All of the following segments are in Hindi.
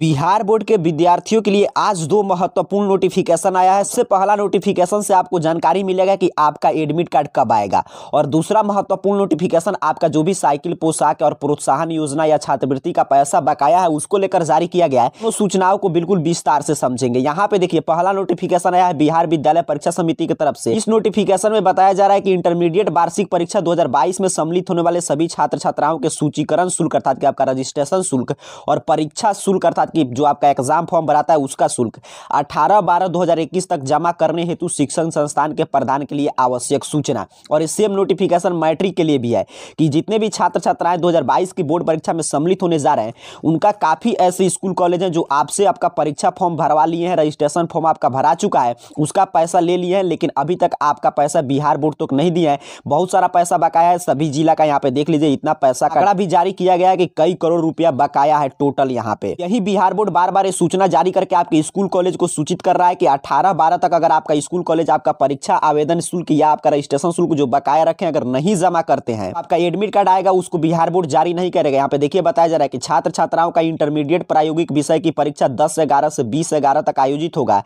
बिहार बोर्ड के विद्यार्थियों के लिए आज दो महत्वपूर्ण नोटिफिकेशन आया है इससे पहला नोटिफिकेशन से आपको जानकारी मिलेगा कि आपका एडमिट कार्ड कब आएगा और दूसरा महत्वपूर्ण नोटिफिकेशन आपका जो भी साइकिल पोशाक और प्रोत्साहन योजना या छात्रवृत्ति का पैसा बकाया है उसको लेकर जारी किया गया है तो सूचनाओं को बिल्कुल विस्तार से समझेंगे यहाँ पे देखिए पहला नोटिफिकेशन आया है बिहार विद्यालय परीक्षा समिति की तरफ से इस नोटिफिकेशन में बताया जा रहा है कि इंटरमीडिएट वार्षिक परीक्षा दो में सम्मिलित होने वाले सभी छात्र छात्राओं के सूचीकरण शुल्क अर्थात आपका रजिस्ट्रेशन शुल्क और परीक्षा शुल्क अर्थात साथ की जो आपका एग्जाम फॉर्म भराता है उसका शुल्क अठारह बारह दो तक जमा करने हेतु शिक्षण संस्थान के प्रधान के लिए आवश्यक सूचना और सेम नोटिफिकेशन मैट्रिक के लिए भी है कि जितने भी छात्र छात्राएं 2022 की बोर्ड परीक्षा में सम्मिलित होने जा रहे हैं उनका काफ़ी ऐसे स्कूल कॉलेज हैं जो आपसे आपका परीक्षा फॉर्म भरवा लिए हैं रजिस्ट्रेशन फॉर्म आपका भरा चुका है उसका पैसा ले लिए हैं लेकिन अभी तक आपका पैसा बिहार बोर्ड तक तो नहीं दिया है बहुत सारा पैसा बकाया है सभी जिला का यहाँ पे देख लीजिए इतना पैसा कड़ा भी जारी किया गया है कि कई करोड़ रुपया बकाया है टोटल यहाँ पे यही बिहार बोर्ड बार बार ये सूचना जारी करके आपके स्कूल कॉलेज को सूचित कर रहा है कि अठारह बारह तक अगर आपका स्कूल कॉलेज आपका परीक्षा आवेदन शुल्क या आपका रजिस्ट्रेशन शुल्क जो बकाया रखें अगर नहीं जमा करते हैं आपका एडमिट कार्ड आएगा उसको बिहार बोर्ड जारी नहीं करेगा यहाँ पे देखिए बताया जा रहा है कि छात्र छात्राओं का इंटरमीडिएट प्रायोगिक विषय की परीक्षा दस ग्यारह से बीस ग्यारह तक आयोजित होगा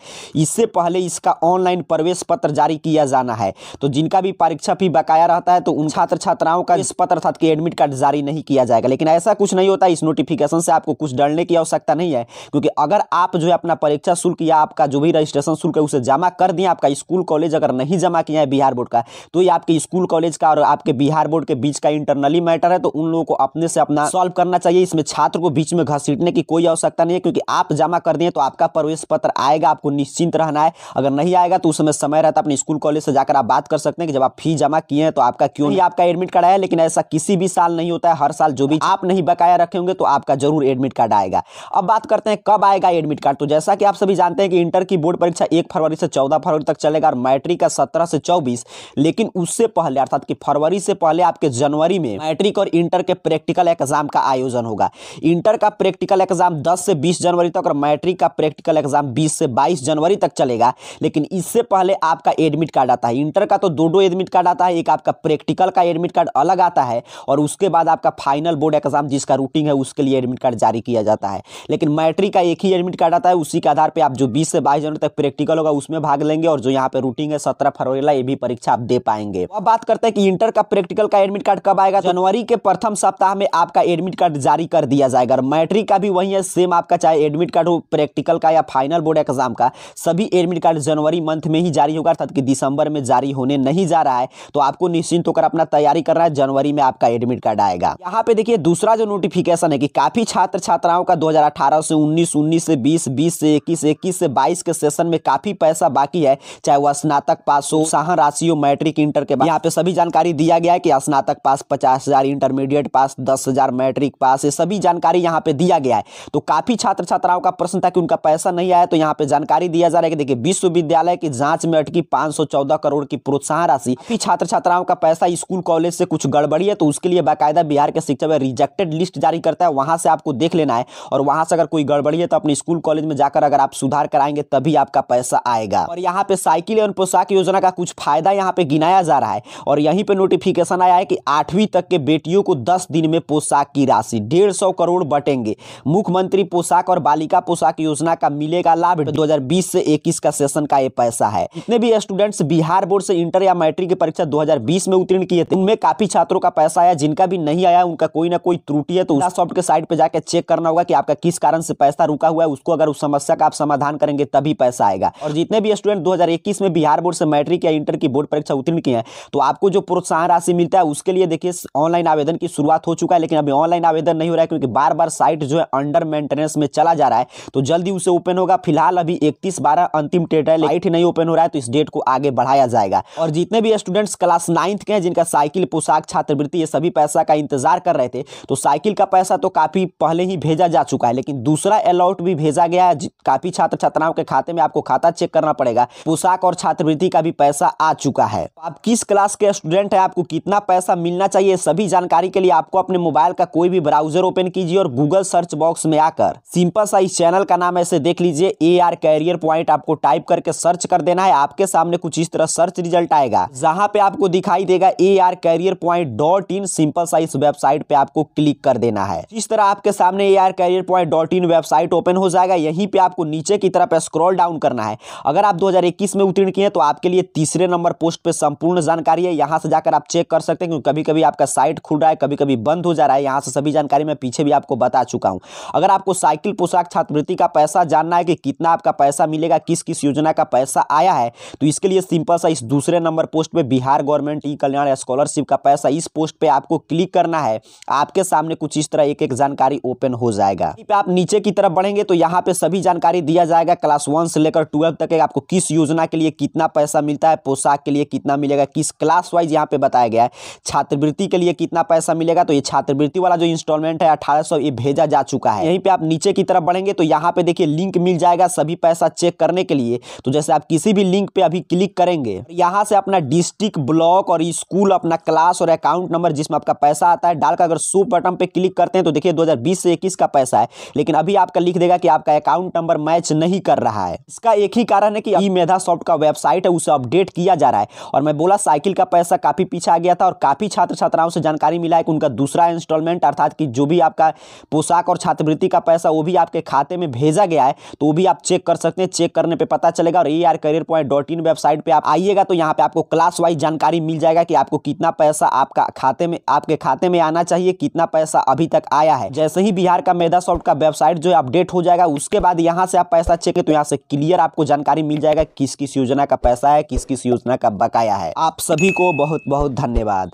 इससे पहले इसका ऑनलाइन प्रवेश पत्र जारी किया जाना है तो जिनका भी परीक्षा फी बकाया रहता है तो उन छात्र छात्राओं का इस पत्र अर्थात एडमिट कार्ड जारी नहीं किया जाएगा लेकिन ऐसा कुछ नहीं होता इस नोटिफिकेशन से आपको कुछ डरने की आवश्यकता नहीं है क्योंकि अगर आप जो है अपना परीक्षा शुल्क या आपका जो भी रजिस्ट्रेशन शुल्क है उसे जमा कर दिए आपका स्कूल कॉलेज अगर नहीं जमा किया है बिहार बोर्ड का तो ये आपके स्कूल कॉलेज का और आपके बिहार बोर्ड के बीच का इंटरनली मैटर है तो उन लोगों को अपने से अपना सॉल्व करना चाहिए इसमें छात्र को बीच में घसीटने की कोई आवश्यकता नहीं है क्योंकि आप जमा कर दिए तो आपका प्रवेश पत्र आएगा आपको निश्चिंत रहना है अगर नहीं आएगा तो उस समय समय रहता अपने स्कूल कॉलेज से जाकर आप बात कर सकते हैं कि जब आप फी जमा किए हैं तो आपका क्यों ही आपका एडमिट कार्ड आया लेकिन ऐसा किसी भी साल नहीं होता है हर साल जो भी आप नहीं बकाया रखेंगे तो आपका जरूर एडमिट कार्ड आएगा अब बात करते हैं कब आएगा एडमिट कार्ड तो जैसा कि आप सभी जानते हैं कि इंटर की बोर्ड परीक्षा एक फरवरी से चौदह फरवरी तक चलेगा और मैट्रिक का सत्रह से चौबीस लेकिन उससे पहले अर्थात कि फरवरी से पहले आपके जनवरी में मैट्रिक और इंटर के प्रैक्टिकल एग्जाम का आयोजन होगा इंटर का प्रैक्टिकल एग्जाम दस से बीस जनवरी तक और मैट्रिक का प्रैक्टिकल एग्जाम बीस से बाईस जनवरी तक चलेगा लेकिन इससे पहले आपका एडमिट कार्ड आता है इंटर का तो दो दो एडमिट कार्ड आता है एक आपका प्रैक्टिकल का एडमिट कार्ड अलग आता है और उसके बाद आपका फाइनल बोर्ड एग्जाम जिसका रूटीन है उसके लिए एडमिट कार्ड जारी किया जाता है लेकिन मैट्रिक का एक ही एडमिट कार्ड आता है उसी के आधार पर आप जो बीस से बाईस जनवरी तक प्रैक्टिकल होगा उसमें भाग लेंगे और जो यहाँ पे रूटिंग है सत्रह फरवरी ला ये भी परीक्षा आप दे पाएंगे अब बात करते हैं कि इंटर का प्रैक्टिकल का एडमिट कार्ड कब आएगा जनवरी के प्रथम सप्ताह में आपका एडमिट कार्ड जारी कर दिया जाएगा मैट्रिक का भी वही है सेम आपका चाहे एडमिट कार्ड हो प्रैक्टिकल का या फाइनल बोर्ड एग्जाम का सभी एडमिट कार्ड जनवरी मंथ में ही जारी होगा अर्थात कि दिसंबर में जारी होने नहीं जा रहा है तो आपको निश्चिंत होकर अपना तैयारी कर रहा है जनवरी में आपका एडमिट कार्ड आएगा यहाँ पे देखिए दूसरा जो नोटिफिकेशन है कि काफी छात्र छात्राओं का दो अठारह से उन्नीस उन्नीस से बीस बीस से इक्कीस इक्कीस से बाईस के सेशन में काफी पैसा बाकी है चाहे वह स्नातक पास हो सहा राशि हो मैट्रिक इंटर के यहाँ पे सभी जानकारी दिया गया है कि स्नातक पास पचास हजार इंटरमीडिएट पास दस हजार मैट्रिक पास ये सभी जानकारी यहाँ पे दिया गया है तो काफी छात्र छात्राओं का प्रश्न था कि उनका पैसा नहीं आया तो यहाँ पे जानकारी दिया जा रहा है कि देखिए विश्वविद्यालय की जांच में अटकी 514 करोड़ की प्रोत्साहन राशि छात्र छात्राओं का पैसा स्कूल कॉलेज से कुछ गड़बड़ी है तो उसके लिए बाकायदा बिहार के शिक्षा में रिजेक्टेड लिस्ट जारी करता है वहां से आपको देख लेना है और वहां से अगर कोई गड़बड़ी है तो अपने स्कूल कॉलेज में जाकर अगर आप सुधार कराएंगे तभी आपका पैसा आएगा और यहाँ पे साइकिल एवं पोशाक योजना का कुछ फायदा यहाँ पे गिनाया जा रहा है और यहीं पे नोटिफिकेशन आया है कि आठवीं तक के बेटियों को दस दिन में पोशाक की राशि डेढ़ सौ करोड़ बटेंगे मुख्यमंत्री पोशाक और बालिका पोशाक योजना का मिलेगा लाभ दो से इक्कीस का सेशन का ये पैसा है जितने भी स्टूडेंट्स बिहार बोर्ड से इंटर या मैट्रिक की परीक्षा दो में उत्तीर्ण किए थे उनमें काफी छात्रों का पैसा आया जिनका भी नहीं आया उनका कोई ना कोई त्रुटि है तो सॉफ्ट के साइट पर जाकर चेक करना होगा कि आपका किस जिस कारण से पैसा रुका हुआ है उसको अगर उस समस्या का आप समाधान करेंगे तभी पैसा आएगा और जितने भी स्टूडेंट 2021 में बिहार बोर्ड से मैट्रिक या इंटर की बोर्ड परीक्षा उत्तीर्ण किए हैं तो आपको जो प्रोत्साहन राशि मिलता है उसके लिए देखिए ऑनलाइन आवेदन की शुरुआत हो चुका है लेकिन अभी ऑनलाइन आवेदन नहीं हो रहा है क्योंकि बार बार साइट जो है अंडर मेंटेनेंस में चला जा रहा है तो जल्दी उसे ओपन होगा फिलहाल अभी इकतीस बारह अंतिम डेट है लाइट नहीं ओपन हो रहा है तो इस डेट को आगे बढ़ाया जाएगा और जितने भी स्टूडेंट्स क्लास नाइन्थ के हैं जिनका साइकिल पोशाक छात्रवृत्ति ये सभी पैसा का इंतजार कर रहे थे तो साइकिल का पैसा तो काफी पहले ही भेजा जा चुका है लेकिन कि दूसरा अलॉट भी भेजा गया है काफ़ी छात्र छात्राओं के खाते में आपको खाता चेक करना पड़ेगा पोशाक और छात्रवृत्ति का भी पैसा आ चुका है तो आप किस क्लास के स्टूडेंट है आपको कितना पैसा मिलना चाहिए सभी जानकारी के लिए आपको अपने मोबाइल का कोई भी ब्राउजर ओपन कीजिए और गूगल सर्च बॉक्स में आकर सिंपल सा इस चैनल का नाम ऐसे देख लीजिए ए आर कैरियर पॉइंट आपको टाइप करके सर्च कर देना है आपके सामने कुछ इस तरह सर्च रिजल्ट आएगा जहां पे आपको दिखाई देगा A R career point dot in simple सा इस वेबसाइट पे आपको क्लिक कर देना है इस तरह आपके सामने A R career point dot in website open हो जाएगा यहीं पे आपको नीचे की तरफ स्क्रॉल डाउन करना है अगर आप 2021 में उत्तीर्ण किए हैं तो आपके लिए तीसरे नंबर पोस्ट पे संपूर्ण जानकारी है यहाँ से जाकर आप चेक कर सकते हैं क्योंकि कभी कभी आपका साइट खुल रहा है कभी कभी बंद हो जा रहा है यहाँ से सभी जानकारी मैं पीछे भी आपको बता चुका हूँ अगर आपको साइकिल पोशाक छात्रवृत्ति का पैसा जानना है कि कितना आपका पैसा मिलेगा किस किस योजना का पैसा आया है तो इसके लिए सिंपल सा इस दूसरे नंबर पोस्ट पर Bihar government E Kalyan scholarship का पैसा इस पोस्ट पर आपको क्लिक करना है आपके सामने कुछ इस तरह एक एक जानकारी ओपन हो जाएगा आप नीचे की तरफ बढ़ेंगे तो यहाँ पे सभी जानकारी दिया जाएगा क्लास वन से लेकर ट्वेल्व तक आपको किस योजना के लिए कितना पैसा मिलता है पोशाक के लिए कितना मिलेगा किस क्लास वाइज यहाँ पे बताया गया है छात्रवृत्ति के लिए कितना पैसा मिलेगा तो ये छात्रवृत्ति वाला जो इंस्टॉलमेंट है अठारह ये भेजा जा चुका है यहीं पर आप नीचे की तरफ बढ़ेंगे तो यहाँ पे देखिए लिंक मिल जाएगा सभी पैसा चेक करने के लिए तो जैसे आप किसी भी लिंक पे अभी क्लिक करेंगे यहाँ से अपना डिस्ट्रिक्ट ब्लॉक और स्कूल अपना क्लास और अकाउंट नंबर जिसमें आपका पैसा आता है डालकर अगर सो बटन पे क्लिक करते हैं तो देखिए दो से इक्कीस का पैसा है लेकिन अभी आपका लिख देगा कि आपका अकाउंट नंबर मैच नहीं कर रहा है इसका एक ही कारण है कि ई मेधा सॉफ्ट का वेबसाइट है उसे अपडेट किया जा रहा है और मैं बोला साइकिल का पैसा काफ़ी पीछे आ गया था और काफ़ी छात्र छात्राओं से जानकारी मिला है कि उनका दूसरा इंस्टॉलमेंट अर्थात कि जो भी आपका पोशाक और छात्रवृत्ति का पैसा वो भी आपके खाते में भेजा गया है तो वो भी आप चेक कर सकते हैं चेक करने पर पता चलेगा और A R career point dot in website पर आप आइएगा तो यहाँ पे आपको क्लास वाइज जानकारी मिल जाएगा कि आपको कितना पैसा आपका खाते में आपके खाते में आना चाहिए कितना पैसा अभी तक आया है जैसे ही बिहार का मेधा सॉफ्ट का वेबसाइट जो अपडेट हो जाएगा उसके बाद यहाँ से आप पैसा चेक तो यहाँ से क्लियर आपको जानकारी मिल जाएगा किस किस योजना का पैसा है किस किस योजना का बकाया है आप सभी को बहुत बहुत धन्यवाद